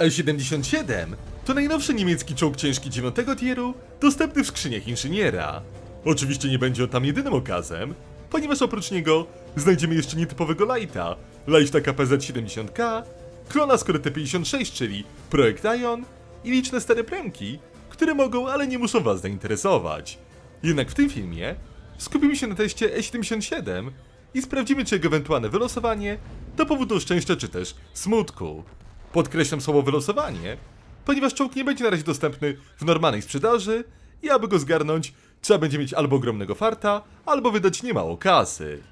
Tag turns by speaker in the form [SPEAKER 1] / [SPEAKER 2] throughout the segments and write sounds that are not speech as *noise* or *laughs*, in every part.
[SPEAKER 1] L-77 to najnowszy niemiecki czołg ciężki 9 tieru, dostępny w skrzyniach inżyniera. Oczywiście nie będzie on tam jedynym okazem, ponieważ oprócz niego znajdziemy jeszcze nietypowego Lighta, Lighta KPZ-70K, klona z 56 czyli Projekt Ion i liczne stare premki, które mogą, ale nie muszą was zainteresować. Jednak w tym filmie skupimy się na teście E77 i sprawdzimy czy jego ewentualne wylosowanie to powód do szczęścia czy też smutku. Podkreślam słowo wylosowanie, ponieważ czołg nie będzie na razie dostępny w normalnej sprzedaży i aby go zgarnąć, trzeba będzie mieć albo ogromnego farta, albo wydać niemało kasy.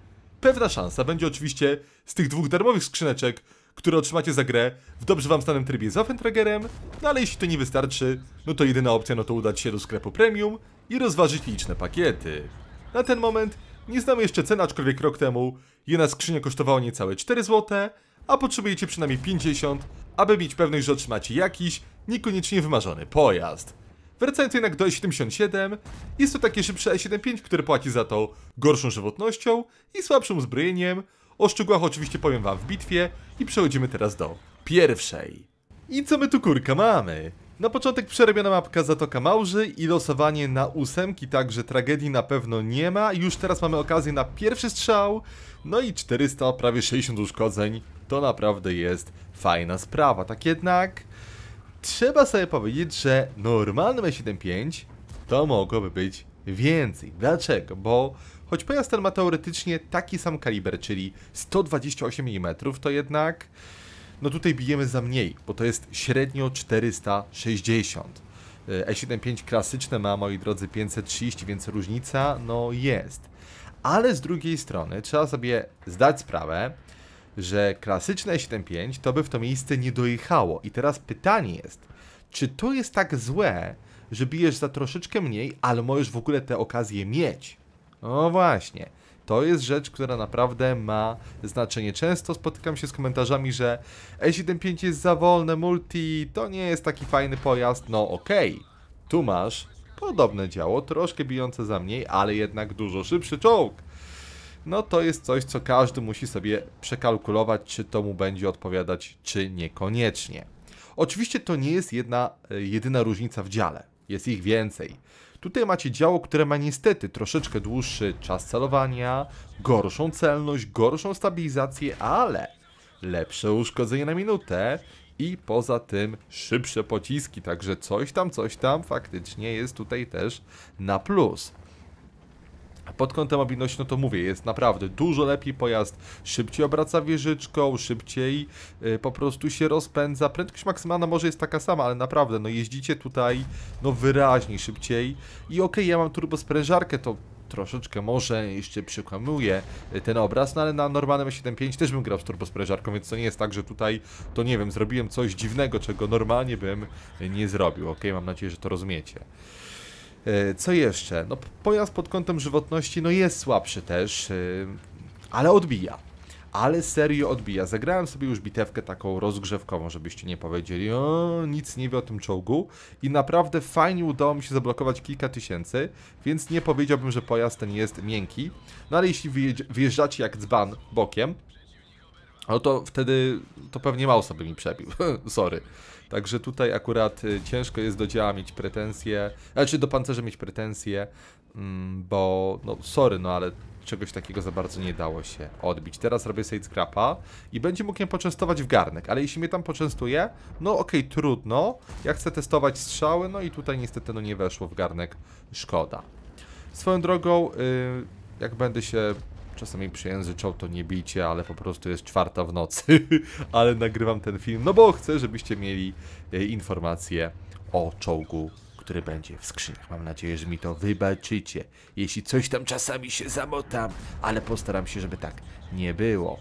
[SPEAKER 1] Pewna szansa będzie oczywiście z tych dwóch darmowych skrzyneczek, które otrzymacie za grę w dobrze wam stanym trybie z Offentragerem, no ale jeśli to nie wystarczy, no to jedyna opcja no to udać się do sklepu premium i rozważyć liczne pakiety. Na ten moment nie znamy jeszcze cen, aczkolwiek rok temu jedna skrzynia kosztowała niecałe 4 zł, a potrzebujecie przynajmniej 50, aby mieć pewność, że otrzymacie jakiś, niekoniecznie wymarzony pojazd. Wracając jednak do E77, jest to takie szybsze E75, które płaci za to gorszą żywotnością i słabszym uzbrojeniem. O szczegółach oczywiście powiem wam w bitwie i przechodzimy teraz do pierwszej. I co my tu kurka mamy? Na początek przerobiona mapka Zatoka Małży i losowanie na ósemki, także tragedii na pewno nie ma. Już teraz mamy okazję na pierwszy strzał, no i 400, prawie 60 uszkodzeń. To naprawdę jest fajna sprawa, tak jednak trzeba sobie powiedzieć, że normalny M75 to mogłoby być więcej. Dlaczego? Bo choć pojazd ten ma teoretycznie taki sam kaliber, czyli 128 mm, to jednak no tutaj bijemy za mniej, bo to jest średnio 460. E75 klasyczne ma, moi drodzy, 530, więc różnica no jest. Ale z drugiej strony trzeba sobie zdać sprawę, że klasyczne E75 to by w to miejsce nie dojechało. I teraz pytanie jest, czy to jest tak złe, że bijesz za troszeczkę mniej, ale możesz w ogóle te okazje mieć? No właśnie. To jest rzecz, która naprawdę ma znaczenie. Często spotykam się z komentarzami, że E75 jest za wolne, multi, to nie jest taki fajny pojazd. No okej, okay. tu masz podobne działo, troszkę bijące za mniej, ale jednak dużo szybszy czołg. No to jest coś, co każdy musi sobie przekalkulować, czy to mu będzie odpowiadać, czy niekoniecznie. Oczywiście to nie jest jedna, e, jedyna różnica w dziale. Jest ich więcej. Tutaj macie działo, które ma niestety troszeczkę dłuższy czas celowania, gorszą celność, gorszą stabilizację, ale lepsze uszkodzenie na minutę i poza tym szybsze pociski, także coś tam, coś tam faktycznie jest tutaj też na plus. Pod kątem mobilności, no to mówię, jest naprawdę dużo lepiej, pojazd szybciej obraca wieżyczką, szybciej yy, po prostu się rozpędza, prędkość maksymalna może jest taka sama, ale naprawdę, no jeździcie tutaj, no wyraźnie szybciej i okej, okay, ja mam turbosprężarkę, to troszeczkę może jeszcze przekłamuję y, ten obraz, no ale na normalnym 7.5 też bym grał z turbosprężarką, więc to nie jest tak, że tutaj, to nie wiem, zrobiłem coś dziwnego, czego normalnie bym nie zrobił, ok? Mam nadzieję, że to rozumiecie. E, co jeszcze? No, pojazd pod kątem żywotności no jest słabszy też, e, ale odbija ale serio odbija. Zagrałem sobie już bitewkę taką rozgrzewkową, żebyście nie powiedzieli, o, nic nie wie o tym czołgu i naprawdę fajnie udało mi się zablokować kilka tysięcy, więc nie powiedziałbym, że pojazd ten jest miękki. No ale jeśli wyjeżdżacie jak dzban bokiem, no to wtedy to pewnie Mausa by mi przebił. *laughs* Sorry. Także tutaj akurat y, ciężko jest do działa mieć pretensje, znaczy do pancerza mieć pretensje, mm, bo no sorry, no ale czegoś takiego za bardzo nie dało się odbić. Teraz robię side scrapa i będzie mógł mnie poczęstować w garnek, ale jeśli mnie tam poczęstuje, no okej, okay, trudno. Ja chcę testować strzały, no i tutaj niestety no nie weszło w garnek, szkoda. Swoją drogą, y, jak będę się Czasami przyjęzyczą to nie bicie, ale po prostu jest czwarta w nocy. *laughs* ale nagrywam ten film, no bo chcę, żebyście mieli e, informacje o czołgu, który będzie w skrzyniach. Mam nadzieję, że mi to wybaczycie. Jeśli coś tam czasami się zamotam, ale postaram się, żeby tak nie było.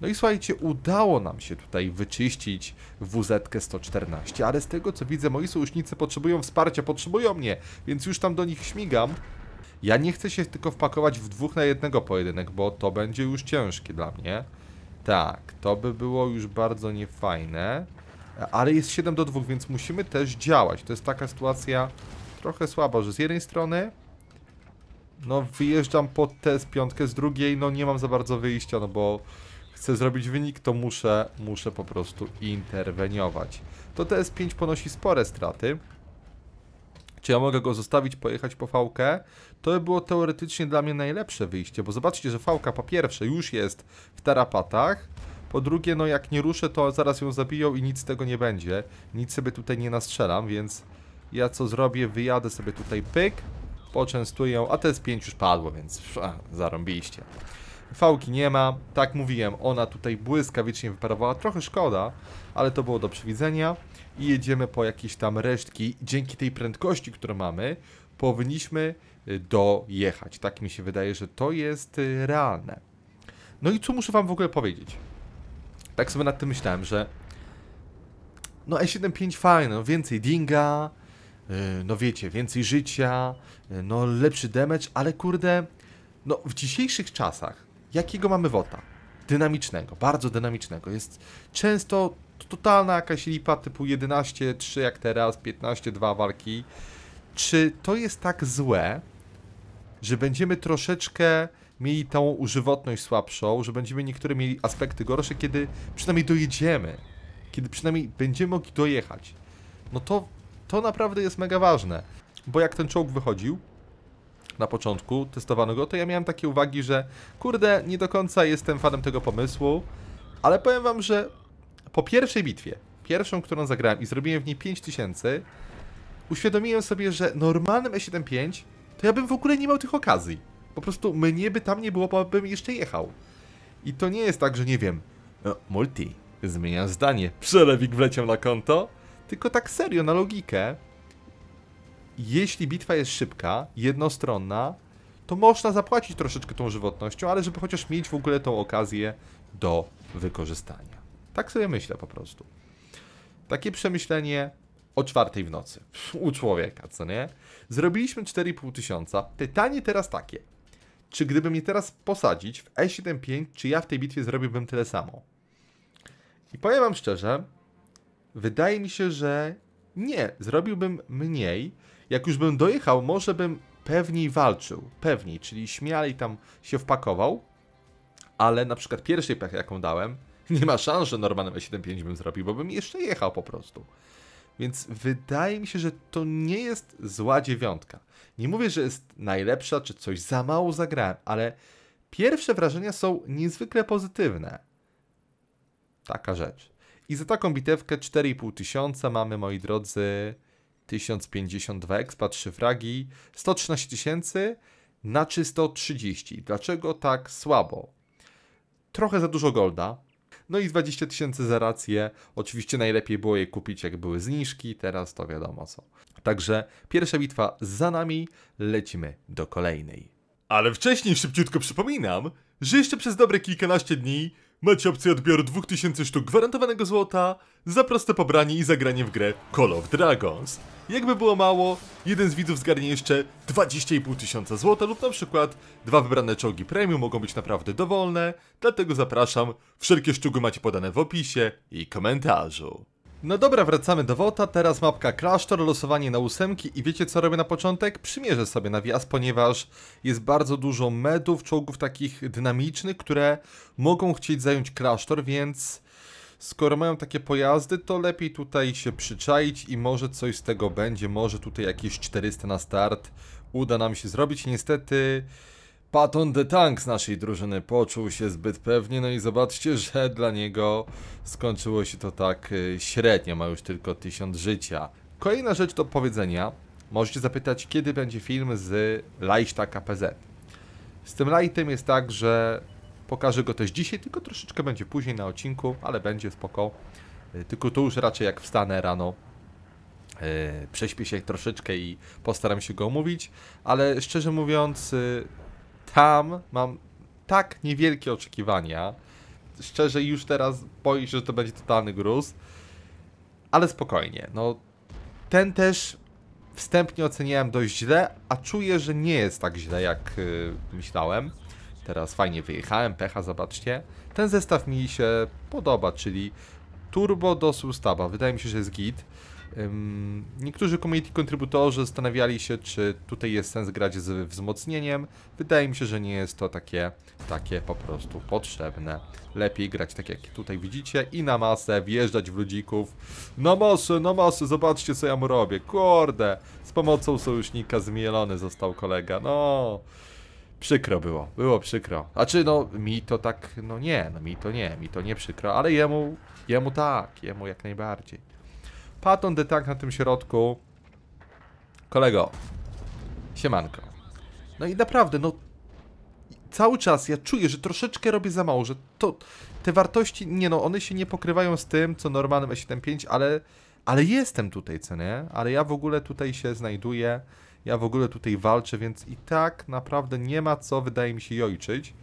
[SPEAKER 1] No i słuchajcie, udało nam się tutaj wyczyścić wz 114, ale z tego co widzę, moi sojusznicy potrzebują wsparcia, potrzebują mnie, więc już tam do nich śmigam ja nie chcę się tylko wpakować w dwóch na jednego pojedynek, bo to będzie już ciężkie dla mnie. Tak, to by było już bardzo niefajne. Ale jest 7 do 2, więc musimy też działać. To jest taka sytuacja trochę słaba, że z jednej strony no wyjeżdżam pod TS5, z drugiej no nie mam za bardzo wyjścia, no bo chcę zrobić wynik, to muszę, muszę po prostu interweniować. To TS5 ponosi spore straty. Czy ja mogę go zostawić, pojechać po fałkę? to by było teoretycznie dla mnie najlepsze wyjście, bo zobaczcie, że fałka po pierwsze już jest w tarapatach, po drugie, no jak nie ruszę, to zaraz ją zabiją i nic z tego nie będzie. Nic sobie tutaj nie nastrzelam, więc ja co zrobię, wyjadę sobie tutaj pyk, poczęstuję, a ts 5 już padło, więc a, zarąbiliście. Fałki nie ma, tak mówiłem, ona tutaj błyskawicznie wyparowała, trochę szkoda, ale to było do przewidzenia i jedziemy po jakieś tam resztki. Dzięki tej prędkości, którą mamy, powinniśmy dojechać. Tak mi się wydaje, że to jest y, realne. No i co muszę wam w ogóle powiedzieć? Tak sobie nad tym myślałem, że no E75 fajne, no więcej dinga, y, no wiecie, więcej życia, y, no lepszy damage, ale kurde, no w dzisiejszych czasach, jakiego mamy wota? Dynamicznego, bardzo dynamicznego. Jest często totalna jakaś lipa typu 11-3 jak teraz, 15-2 walki. Czy to jest tak złe, że będziemy troszeczkę mieli tą używotność słabszą, że będziemy niektóre mieli aspekty gorsze, kiedy przynajmniej dojedziemy. Kiedy przynajmniej będziemy mogli dojechać. No to, to naprawdę jest mega ważne. Bo jak ten czołg wychodził, na początku testowano go, to ja miałem takie uwagi, że kurde, nie do końca jestem fanem tego pomysłu, ale powiem wam, że po pierwszej bitwie, pierwszą, którą zagrałem i zrobiłem w niej 5000, uświadomiłem sobie, że normalnym E75 to ja bym w ogóle nie miał tych okazji. Po prostu mnie by tam nie było, bo bym jeszcze jechał. I to nie jest tak, że nie wiem, no, multi, zmienia zdanie, przelewik wleciał na konto, tylko tak serio, na logikę. Jeśli bitwa jest szybka, jednostronna, to można zapłacić troszeczkę tą żywotnością, ale żeby chociaż mieć w ogóle tą okazję do wykorzystania. Tak sobie myślę po prostu. Takie przemyślenie o czwartej w nocy. U człowieka, co nie? Zrobiliśmy 4,5 tysiąca. Pytanie teraz takie. Czy gdyby mnie teraz posadzić w E75, czy ja w tej bitwie zrobiłbym tyle samo? I powiem wam szczerze, wydaje mi się, że nie, zrobiłbym mniej. Jak już bym dojechał, może bym pewniej walczył, pewniej, czyli śmialej tam się wpakował, ale na przykład pierwszej pech, jaką dałem, *laughs* nie ma szans, że Normanem E75 bym zrobił, bo bym jeszcze jechał po prostu. Więc wydaje mi się, że to nie jest zła dziewiątka. Nie mówię, że jest najlepsza, czy coś za mało zagrałem, ale pierwsze wrażenia są niezwykle pozytywne. Taka rzecz. I za taką bitewkę 4,5 tysiąca mamy, moi drodzy, 1052 expa, 3 fragi, 113 tysięcy na czysto 30. Dlaczego tak słabo? Trochę za dużo golda, no i 20 tysięcy za rację. Oczywiście najlepiej było je kupić, jak były zniżki, teraz to wiadomo co. Także pierwsza bitwa za nami, lecimy do kolejnej. Ale wcześniej szybciutko przypominam, że jeszcze przez dobre kilkanaście dni Macie opcję odbioru 2000 sztuk gwarantowanego złota za proste pobranie i zagranie w grę Call of Dragons. Jakby było mało, jeden z widzów zgarnie jeszcze 20,5 tysiąca złota lub na przykład dwa wybrane czołgi premium mogą być naprawdę dowolne, dlatego zapraszam, wszelkie szczegóły macie podane w opisie i komentarzu. No dobra, wracamy do Wota, teraz mapka Klasztor, losowanie na ósemki i wiecie co robię na początek? Przymierzę sobie nawias, ponieważ jest bardzo dużo medów, czołgów takich dynamicznych, które mogą chcieć zająć Klasztor, więc skoro mają takie pojazdy, to lepiej tutaj się przyczaić i może coś z tego będzie, może tutaj jakieś 400 na start uda nam się zrobić. Niestety Patton the Tank z naszej drużyny poczuł się zbyt pewnie, no i zobaczcie, że dla niego skończyło się to tak y, średnio, ma już tylko 1000 życia. Kolejna rzecz do powiedzenia, możecie zapytać, kiedy będzie film z Leichta KPZ. Z tym Lightem jest tak, że pokażę go też dzisiaj, tylko troszeczkę będzie później na odcinku, ale będzie spoko. Y, tylko to już raczej jak wstanę rano, y, prześpię się troszeczkę i postaram się go omówić, ale szczerze mówiąc tam mam tak niewielkie oczekiwania. Szczerze już teraz boję się, że to będzie totalny gruz. Ale spokojnie, no ten też wstępnie oceniałem dość źle, a czuję, że nie jest tak źle jak yy, myślałem. Teraz fajnie wyjechałem, pecha zobaczcie. Ten zestaw mi się podoba, czyli turbo do Sustaba. Wydaje mi się, że jest git. Niektórzy community kontrybutorzy zastanawiali się, czy tutaj jest sens grać z wzmocnieniem. Wydaje mi się, że nie jest to takie, takie po prostu potrzebne. Lepiej grać tak jak tutaj widzicie i na masę wjeżdżać w ludzików. Na masę, na masę, zobaczcie co ja mu robię. Kurde, z pomocą sojusznika zmielony został kolega, no... Przykro było, było przykro. A czy no, mi to tak, no nie, no mi to nie, mi to nie przykro, ale jemu, jemu tak, jemu jak najbardziej. Paton de tank na tym środku. Kolego. Siemanko. No i naprawdę, no... Cały czas ja czuję, że troszeczkę robię za mało, że to... Te wartości, nie no, one się nie pokrywają z tym, co normalnym S75, ale... Ale jestem tutaj, co nie? Ale ja w ogóle tutaj się znajduję. Ja w ogóle tutaj walczę, więc i tak naprawdę nie ma co, wydaje mi się, jojczyć.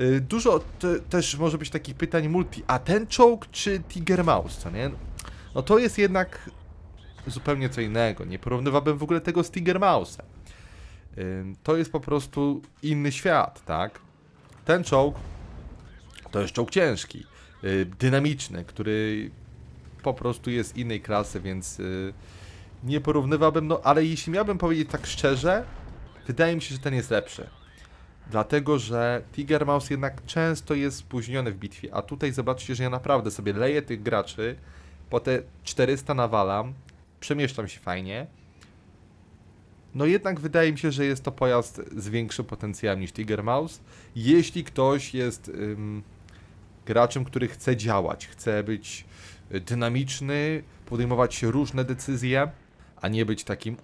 [SPEAKER 1] Y, dużo te, też może być takich pytań multi. A ten czołg czy Tiger Mouse, co nie? no to jest jednak zupełnie co innego. Nie porównywałbym w ogóle tego z Tiger Mouse. To jest po prostu inny świat, tak? Ten czołg to jest czołg ciężki, y, dynamiczny, który po prostu jest innej klasy, więc y, nie porównywałbym, no ale jeśli miałbym powiedzieć tak szczerze, wydaje mi się, że ten jest lepszy. Dlatego, że Tiger Mouse jednak często jest spóźniony w bitwie, a tutaj zobaczcie, że ja naprawdę sobie leję tych graczy, po te 400 nawalam, przemieszczam się fajnie. No jednak wydaje mi się, że jest to pojazd z większym potencjałem niż Tiger Mouse. Jeśli ktoś jest ym, graczem, który chce działać, chce być y, dynamiczny, podejmować różne decyzje, a nie być takim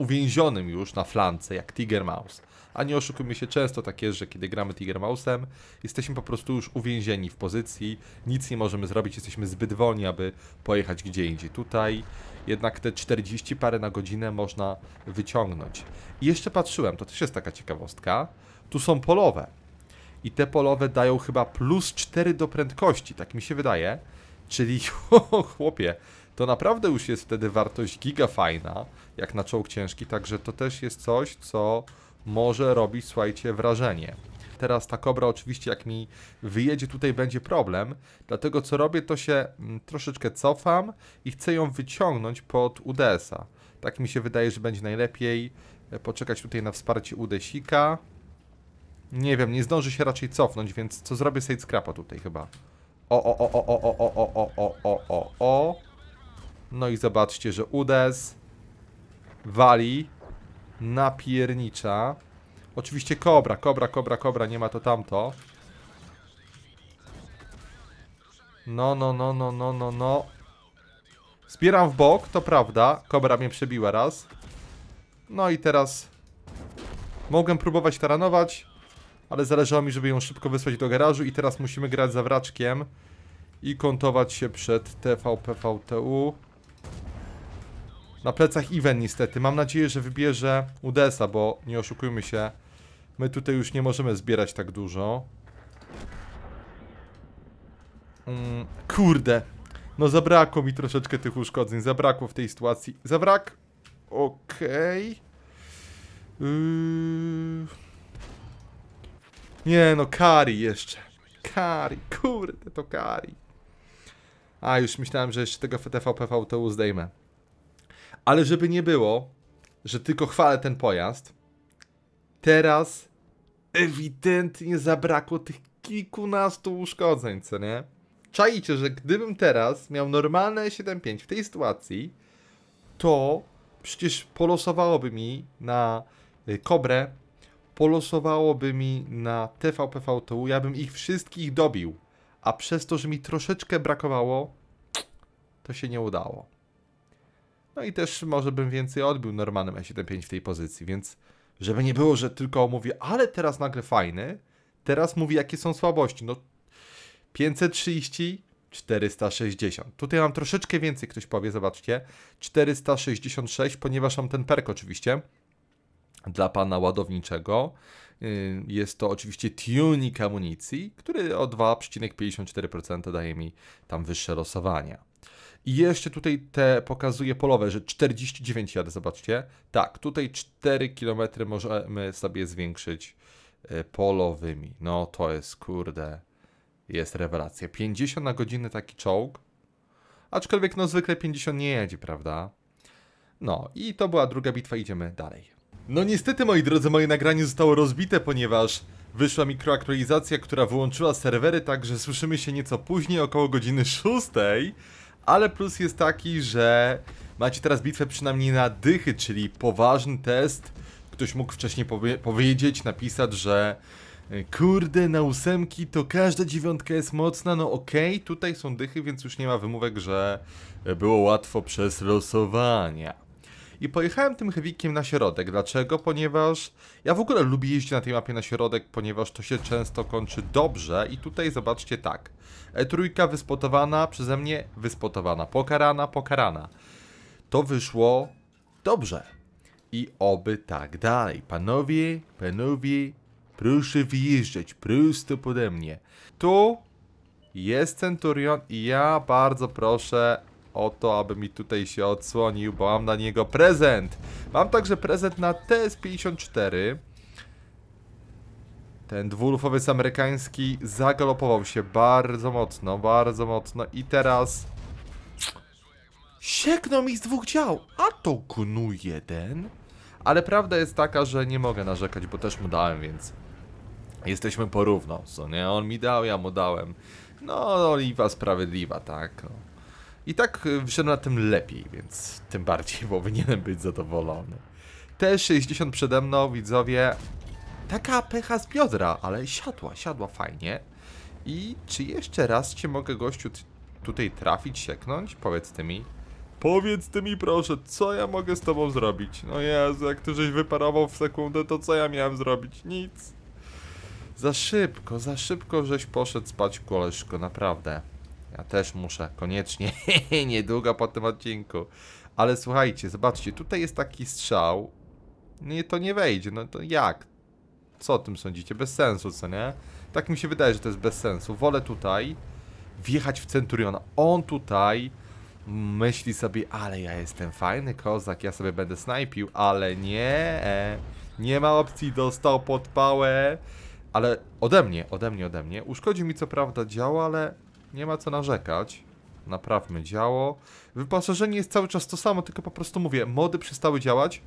[SPEAKER 1] uwięzionym już na flance, jak Tiger Mouse. A nie oszukujmy się, często tak jest, że kiedy gramy Tiger Mouse'em, jesteśmy po prostu już uwięzieni w pozycji, nic nie możemy zrobić, jesteśmy zbyt wolni, aby pojechać gdzie indziej. Tutaj jednak te 40 parę na godzinę można wyciągnąć. I jeszcze patrzyłem, to też jest taka ciekawostka, tu są polowe. I te polowe dają chyba plus 4 do prędkości, tak mi się wydaje. Czyli, *laughs* chłopie, to naprawdę już jest wtedy wartość gigafajna, jak na czołg ciężki, także to też jest coś, co może robić, słuchajcie, wrażenie. Teraz ta kobra oczywiście jak mi wyjedzie tutaj będzie problem, dlatego co robię to się mm, troszeczkę cofam i chcę ją wyciągnąć pod UDS-a. Tak mi się wydaje, że będzie najlepiej e, poczekać tutaj na wsparcie UDS-ika. Nie wiem, nie zdąży się raczej cofnąć, więc co zrobię? Side scrapa tutaj chyba. O, o, o, o, o, o, o, o, o, o, o, o, o. No i zobaczcie, że udes wali, na piernicza. Oczywiście kobra, kobra, kobra, kobra, nie ma to tamto. No, no, no, no, no, no, no. Zbieram w bok, to prawda. Kobra mnie przebiła raz. No i teraz mogłem próbować taranować, ale zależało mi, żeby ją szybko wysłać do garażu i teraz musimy grać zawraczkiem i kontować się przed TVPVTU. Na plecach Iwen niestety. Mam nadzieję, że wybierze Udesa, bo nie oszukujmy się. My tutaj już nie możemy zbierać tak dużo. Mm, kurde. No zabrakło mi troszeczkę tych uszkodzeń. Zabrakło w tej sytuacji. Zabrak... Okej. Okay. Yy... Nie no, Kari jeszcze. Kari, kurde to Kari. A, już myślałem, że jeszcze tego TVPV to uzdejmę. Ale żeby nie było, że tylko chwalę ten pojazd, teraz ewidentnie zabrakło tych kilkunastu uszkodzeń, co nie? Czajcie, że gdybym teraz miał normalne 7.5 w tej sytuacji, to przecież polosowałoby mi na y, Kobrę, polosowałoby mi na TVPVTU, ja bym ich wszystkich dobił. A przez to, że mi troszeczkę brakowało, to się nie udało. No i też może bym więcej odbił normalnym E75 w tej pozycji, więc żeby nie było, że tylko mówię, ale teraz nagle fajny, teraz mówi jakie są słabości. No 530, 460. Tutaj mam troszeczkę więcej, ktoś powie, zobaczcie. 466, ponieważ mam ten perk oczywiście dla pana ładowniczego. Y, jest to oczywiście tunik amunicji, który o 2,54% daje mi tam wyższe losowania. I jeszcze tutaj te pokazuje polowe, że 49 jadę, zobaczcie. Tak, tutaj 4 km możemy sobie zwiększyć y, polowymi. No to jest, kurde, jest rewelacja. 50 na godzinę taki czołg. Aczkolwiek no zwykle 50 nie jedzie, prawda? No i to była druga bitwa, idziemy dalej. No niestety moi drodzy, moje nagranie zostało rozbite, ponieważ wyszła mikroaktualizacja, która wyłączyła serwery, także słyszymy się nieco później, około godziny 6. Ale plus jest taki, że macie teraz bitwę przynajmniej na dychy, czyli poważny test. Ktoś mógł wcześniej powie powiedzieć, napisać, że e, kurde, na ósemki to każda dziewiątka jest mocna, no okej, okay, tutaj są dychy, więc już nie ma wymówek, że e, było łatwo przez losowania. I pojechałem tym heavikiem na środek. Dlaczego? Ponieważ ja w ogóle lubię jeździć na tej mapie na środek, ponieważ to się często kończy dobrze. I tutaj zobaczcie tak. E Trójka wyspotowana, przeze mnie wyspotowana, pokarana, pokarana. To wyszło dobrze. I oby tak dalej. Panowie, panowie, proszę wyjeżdżać prosto pode mnie. Tu jest Centurion i ja bardzo proszę o to, aby mi tutaj się odsłonił, bo mam na niego prezent. Mam także prezent na TS-54. Ten dwulufowiec amerykański zagalopował się bardzo mocno, bardzo mocno i teraz... Sieknął mi z dwóch dział, a to gnu jeden. Ale prawda jest taka, że nie mogę narzekać, bo też mu dałem, więc... Jesteśmy porówno, co nie? On mi dał, ja mu dałem. No, oliwa sprawiedliwa, tak. No. I tak e, wyszedłem na tym lepiej, więc tym bardziej powinienem być zadowolony. T60 przede mną, widzowie. Taka pecha z biodra, ale siadła, siadła fajnie. I czy jeszcze raz cię mogę, gościu, tutaj trafić, sieknąć? Powiedz ty mi. Powiedz ty mi proszę, co ja mogę z tobą zrobić? No Jezu, jak ty żeś wyparował w sekundę, to co ja miałem zrobić? Nic. Za szybko, za szybko żeś poszedł spać, koleżko, naprawdę. Ja też muszę, koniecznie, *laughs* niedługo po tym odcinku. Ale słuchajcie, zobaczcie, tutaj jest taki strzał. Nie, to nie wejdzie, no to jak? Co o tym sądzicie? Bez sensu, co nie? Tak mi się wydaje, że to jest bez sensu. Wolę tutaj wjechać w Centuriona. On tutaj myśli sobie, ale ja jestem fajny kozak, ja sobie będę snajpił, ale nie, nie ma opcji, dostał podpałę. Ale ode mnie, ode mnie, ode mnie. Uszkodzi mi co prawda działa, ale nie ma co narzekać. Naprawmy działo. Wyposażenie jest cały czas to samo, tylko po prostu mówię, mody przestały działać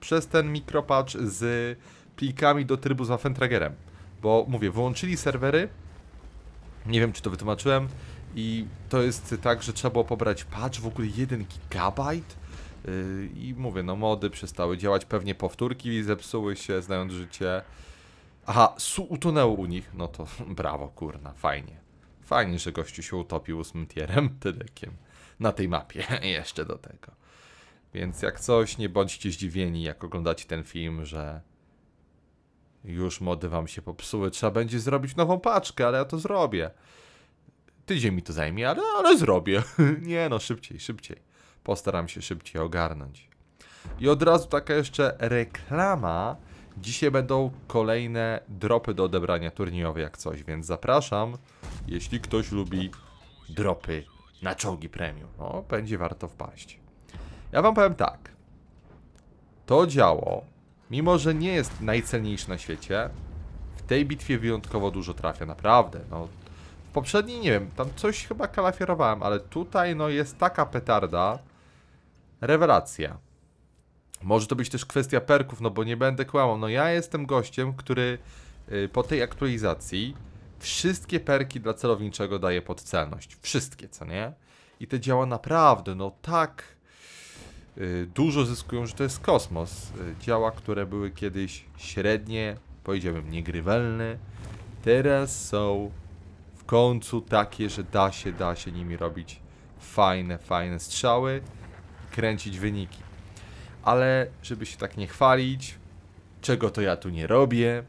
[SPEAKER 1] przez ten mikropatch z plikami do trybu z Waffentragerem. Bo mówię, wyłączyli serwery. Nie wiem, czy to wytłumaczyłem. I to jest tak, że trzeba było pobrać patch w ogóle 1 gigabajt. Yy, I mówię, no mody przestały działać, pewnie powtórki zepsuły się, znając życie. Aha, su utonęło u nich, no to *laughs* brawo, kurna, fajnie fajnie, że gościu się utopił ósmym tierem, tylekiem. Na tej mapie *laughs* jeszcze do tego. Więc jak coś, nie bądźcie zdziwieni, jak oglądacie ten film, że już mody wam się popsuły. Trzeba będzie zrobić nową paczkę, ale ja to zrobię. Tydzień mi to zajmie, ale, ale zrobię. *laughs* nie no, szybciej, szybciej. Postaram się szybciej ogarnąć. I od razu taka jeszcze reklama. Dzisiaj będą kolejne dropy do odebrania turniejowe jak coś, więc zapraszam jeśli ktoś lubi dropy na czołgi premium. No, będzie warto wpaść. Ja wam powiem tak. To działo, mimo że nie jest najcenniejsze na świecie, w tej bitwie wyjątkowo dużo trafia, naprawdę. No, w poprzedniej, nie wiem, tam coś chyba kalafierowałem, ale tutaj no jest taka petarda. Rewelacja. Może to być też kwestia perków, no bo nie będę kłamał. No ja jestem gościem, który y, po tej aktualizacji wszystkie perki dla celowniczego daje pod celność. Wszystkie, co nie? I te działa naprawdę, no tak y, dużo zyskują, że to jest kosmos. Y, działa, które były kiedyś średnie, powiedziałbym niegrywalne, teraz są w końcu takie, że da się, da się nimi robić fajne, fajne strzały i kręcić wyniki. Ale żeby się tak nie chwalić, czego to ja tu nie robię,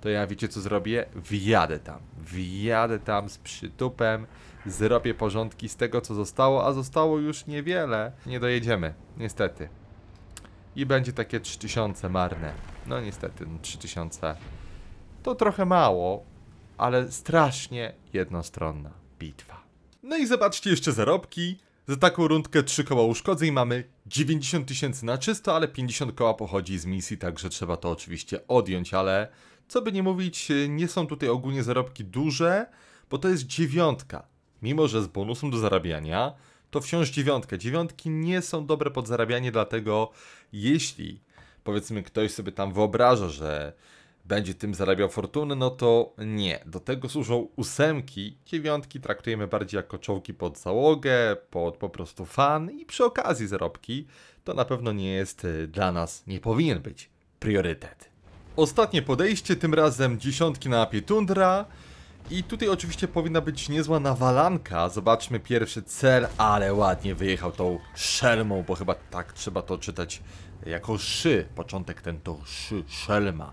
[SPEAKER 1] to ja wiecie co zrobię? Wjadę tam. Wjadę tam z przytupem, zrobię porządki z tego co zostało, a zostało już niewiele. Nie dojedziemy, niestety. I będzie takie 3000 marne. No niestety, no 3000 to trochę mało, ale strasznie jednostronna bitwa. No i zobaczcie jeszcze zarobki. Za taką rundkę 3 koła uszkodzeń mamy 90 tysięcy na czysto, ale 50 koła pochodzi z misji, także trzeba to oczywiście odjąć, ale co by nie mówić, y, nie są tutaj ogólnie zarobki duże, bo to jest dziewiątka. Mimo, że z bonusem do zarabiania, to wciąż dziewiątka. Dziewiątki nie są dobre pod zarabianie, dlatego jeśli powiedzmy ktoś sobie tam wyobraża, że będzie tym zarabiał fortunę, no to nie. Do tego służą ósemki, dziewiątki traktujemy bardziej jako czołgi pod załogę, pod po prostu fan i przy okazji zarobki. To na pewno nie jest y, dla nas, nie powinien być priorytet. Ostatnie podejście, tym razem dziesiątki na mapie Tundra. I tutaj oczywiście powinna być niezła nawalanka. Zobaczmy pierwszy cel, ale ładnie wyjechał tą szelmą, bo chyba tak trzeba to czytać jako szy. Początek ten to szy, szelma.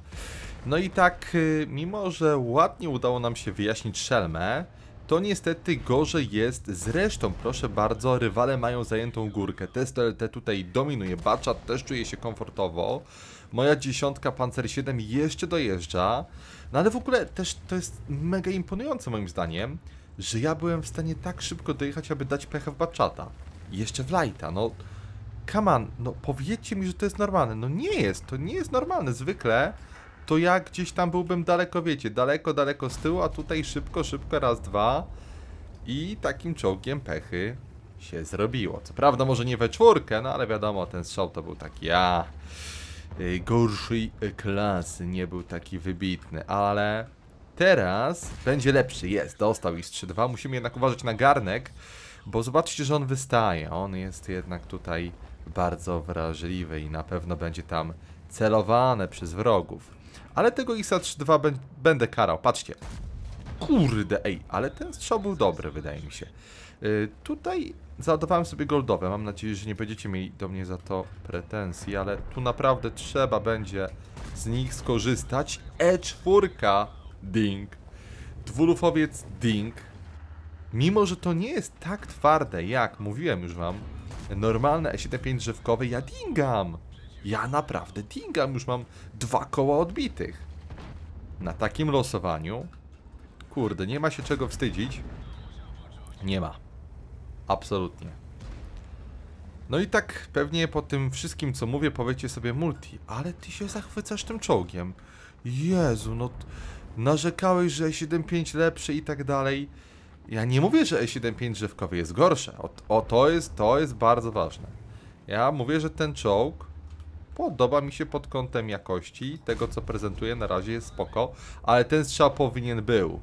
[SPEAKER 1] No i tak, y, mimo że ładnie udało nam się wyjaśnić szelmę, to niestety gorzej jest z resztą. Proszę bardzo, rywale mają zajętą górkę. Test LT tutaj dominuje. Baczat też czuje się komfortowo. Moja dziesiątka Panzer 7 jeszcze dojeżdża. No ale w ogóle też to jest mega imponujące moim zdaniem, że ja byłem w stanie tak szybko dojechać, aby dać pechę w Baczata. Jeszcze w Lighta, no... Come on, no powiedzcie mi, że to jest normalne. No nie jest, to nie jest normalne. Zwykle to ja gdzieś tam byłbym daleko, wiecie, daleko, daleko z tyłu, a tutaj szybko, szybko, raz, dwa. I takim czołgiem pechy się zrobiło. Co prawda może nie we czwórkę, no ale wiadomo, ten strzał to był taki ja y, gorszej y, klasy, nie był taki wybitny, ale teraz będzie lepszy, jest, dostał i 3-2, musimy jednak uważać na garnek, bo zobaczcie, że on wystaje, on jest jednak tutaj bardzo wrażliwy i na pewno będzie tam celowane przez wrogów. Ale tego Isa 3-2 będę karał, patrzcie. Kurde, ej, ale ten strzał był dobry, wydaje mi się. Yy, tutaj załadowałem sobie goldowe, mam nadzieję, że nie będziecie mieli do mnie za to pretensji, ale tu naprawdę trzeba będzie z nich skorzystać. E4, ding. Dwulufowiec, ding. Mimo, że to nie jest tak twarde, jak mówiłem już wam, normalne E75 drzewkowe, ja dingam. Ja naprawdę dingam, już mam dwa koła odbitych. Na takim losowaniu... Kurde, nie ma się czego wstydzić. Nie ma. Absolutnie. No i tak pewnie po tym wszystkim, co mówię, powiecie sobie multi, ale ty się zachwycasz tym czołgiem. Jezu, no narzekałeś, że E75 lepszy i tak dalej. Ja nie mówię, że E75 drzewkowy jest gorsze. O, o, to jest, to jest bardzo ważne. Ja mówię, że ten czołg podoba mi się pod kątem jakości. Tego, co prezentuje na razie jest spoko. Ale ten strzał powinien był.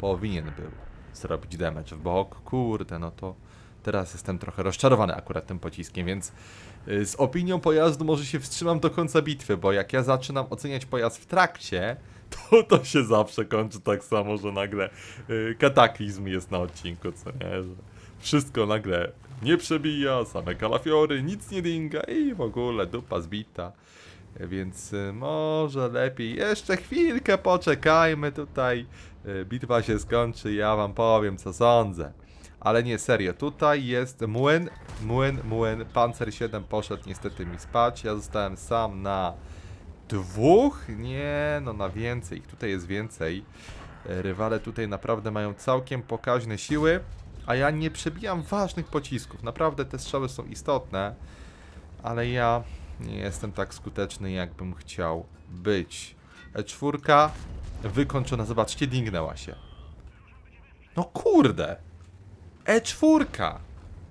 [SPEAKER 1] Powinien był zrobić damage w bok. Kurde, no to teraz jestem trochę rozczarowany akurat tym pociskiem, więc y, z opinią pojazdu może się wstrzymam do końca bitwy, bo jak ja zaczynam oceniać pojazd w trakcie, to to się zawsze kończy tak samo, że nagle y, kataklizm jest na odcinku, co nie? Że wszystko nagle nie przebija, same kalafiory, nic nie dinga i w ogóle dupa zbita. E, więc e, może lepiej jeszcze chwilkę poczekajmy tutaj. E, bitwa się skończy, ja wam powiem co sądzę. Ale nie, serio, tutaj jest młyn, młyn, młyn. Pancer 7 poszedł niestety mi spać. Ja zostałem sam na dwóch? Nie, no na więcej. Tutaj jest więcej. Rywale tutaj naprawdę mają całkiem pokaźne siły. A ja nie przebijam ważnych pocisków. Naprawdę te strzały są istotne, ale ja nie jestem tak skuteczny, jakbym chciał być. E4 wykończona. Zobaczcie, dingnęła się. No kurde! E4!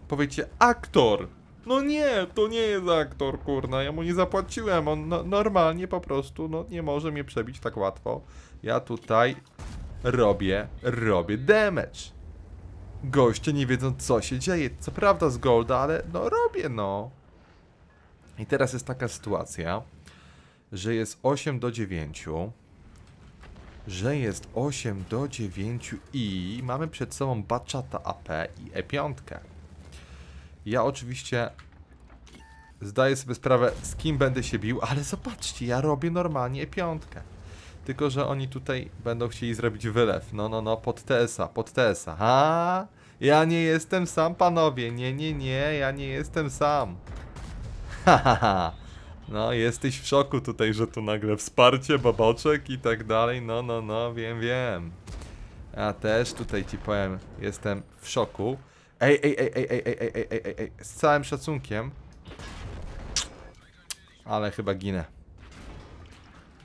[SPEAKER 1] Powiecie, aktor! No nie, to nie jest aktor, kurna, ja mu nie zapłaciłem, on no, normalnie po prostu, no nie może mnie przebić tak łatwo. Ja tutaj robię, robię damage goście, nie wiedzą co się dzieje. Co prawda z Golda, ale no robię no. I teraz jest taka sytuacja, że jest 8 do 9, że jest 8 do 9 i mamy przed sobą Baczata AP i E5. Ja oczywiście zdaję sobie sprawę, z kim będę się bił, ale zobaczcie, ja robię normalnie E5. Tylko, że oni tutaj będą chcieli zrobić wylew. No, no, no, pod TSA, pod TSA. Ha! Ja nie jestem sam, panowie. Nie, nie, nie, ja nie jestem sam. Ha, ha, ha. No, jesteś w szoku tutaj, że tu nagle wsparcie, baboczek i tak dalej. No, no, no, wiem, wiem. Ja też tutaj ci powiem, jestem w szoku. Ej, ej, ej, ej, ej, ej, ej, ej, ej, ej, z całym szacunkiem. Ale chyba ginę.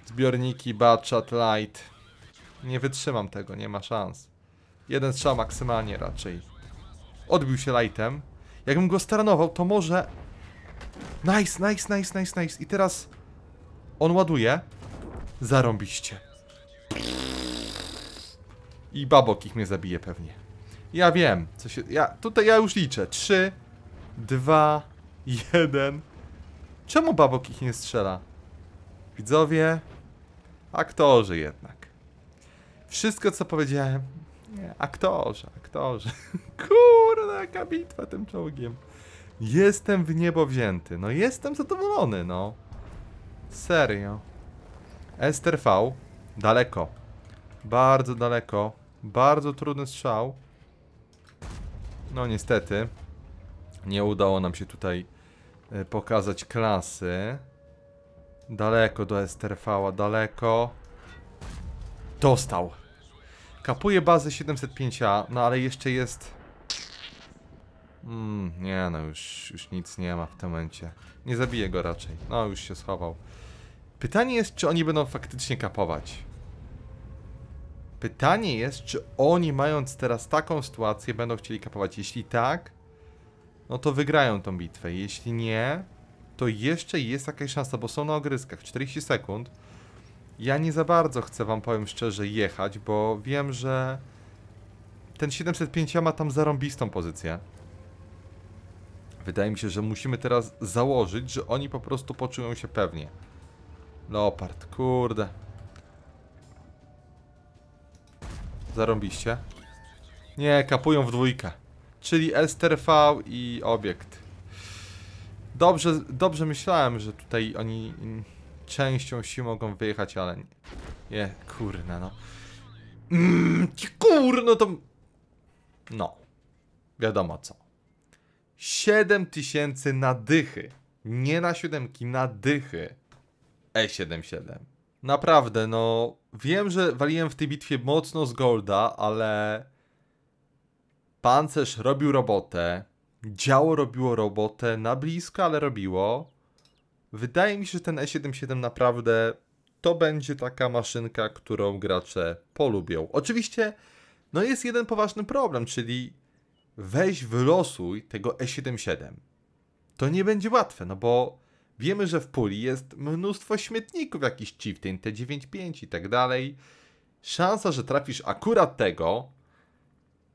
[SPEAKER 1] Zbiorniki, Batchat, Light. Nie wytrzymam tego, nie ma szans. Jeden strzał maksymalnie raczej. Odbił się Lightem. Jakbym go staranował, to może... Nice, nice, nice, nice, nice. I teraz... On ładuje. Zarąbiście. I babok ich mnie zabije pewnie. Ja wiem, co się... Ja, tutaj ja już liczę. Trzy, dwa, jeden. Czemu babok ich nie strzela? Widzowie, Aktorzy jednak. Wszystko, co powiedziałem... Nie, aktorzy, aktorzy. *laughs* Kurde, jaka bitwa tym czołgiem. Jestem w niebo wzięty. No jestem zadowolony, no. Serio. Ester V. Daleko. Bardzo daleko. Bardzo trudny strzał. No niestety. Nie udało nam się tutaj e, pokazać klasy. Daleko do STRV-a, daleko. Dostał. Kapuje bazę 705A, no ale jeszcze jest... Mm, nie no, już, już nic nie ma w tym momencie. Nie zabiję go raczej. No, już się schował. Pytanie jest, czy oni będą faktycznie kapować. Pytanie jest, czy oni mając teraz taką sytuację będą chcieli kapować. Jeśli tak, no to wygrają tą bitwę. Jeśli nie, to jeszcze jest jakaś szansa, bo są na ogryskach 40 sekund. Ja nie za bardzo chcę wam powiem szczerze jechać, bo wiem, że ten 705 ma tam zarąbistą pozycję. Wydaje mi się, że musimy teraz założyć, że oni po prostu poczują się pewnie. Leopard, kurde. Zarąbiście. Nie, kapują w dwójkę. Czyli STRV i obiekt. Dobrze, dobrze myślałem, że tutaj oni częścią sił mogą wyjechać, ale nie. Je, kurna no. Mm, kurno no to... No. Wiadomo co. 7000 na dychy. Nie na siódemki, na dychy. E77. Naprawdę, no... Wiem, że waliłem w tej bitwie mocno z Golda, ale... Pancerz robił robotę. Działo robiło robotę na blisko, ale robiło. Wydaje mi się, że ten E77 naprawdę to będzie taka maszynka, którą gracze polubią. Oczywiście, no jest jeden poważny problem, czyli weź wylosuj tego E77. To nie będzie łatwe, no bo wiemy, że w puli jest mnóstwo śmietników, jakiś Chieftain T95 i tak dalej. Szansa, że trafisz akurat tego,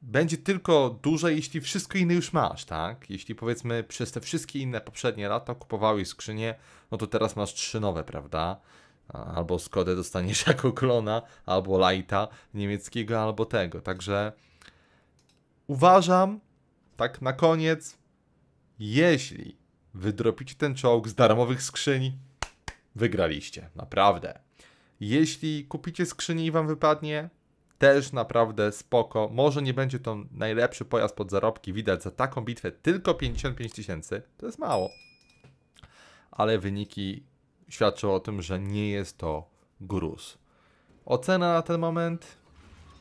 [SPEAKER 1] będzie tylko duże, jeśli wszystko inne już masz, tak? Jeśli powiedzmy przez te wszystkie inne poprzednie lata kupowałeś skrzynie, no to teraz masz trzy nowe, prawda? Albo Skodę dostaniesz *laughs* jako klona, albo Lighta niemieckiego, albo tego. Także uważam, tak na koniec, jeśli wydropicie ten czołg z darmowych skrzyni, wygraliście, naprawdę. Jeśli kupicie skrzynię i wam wypadnie, też naprawdę spoko. Może nie będzie to najlepszy pojazd pod zarobki, widać za taką bitwę tylko 55 tysięcy, to jest mało. Ale wyniki świadczą o tym, że nie jest to gruz. Ocena na ten moment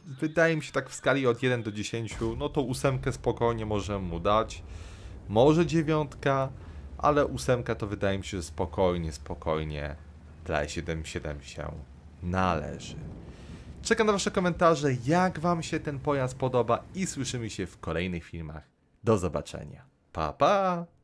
[SPEAKER 1] wydaje mi się tak w skali od 1 do 10, no to ósemkę spokojnie możemy mu dać. Może dziewiątka, ale ósemka to wydaje mi się, że spokojnie, spokojnie dla 7-7 się należy. Czekam na Wasze komentarze, jak Wam się ten pojazd podoba i słyszymy się w kolejnych filmach. Do zobaczenia. Pa, pa!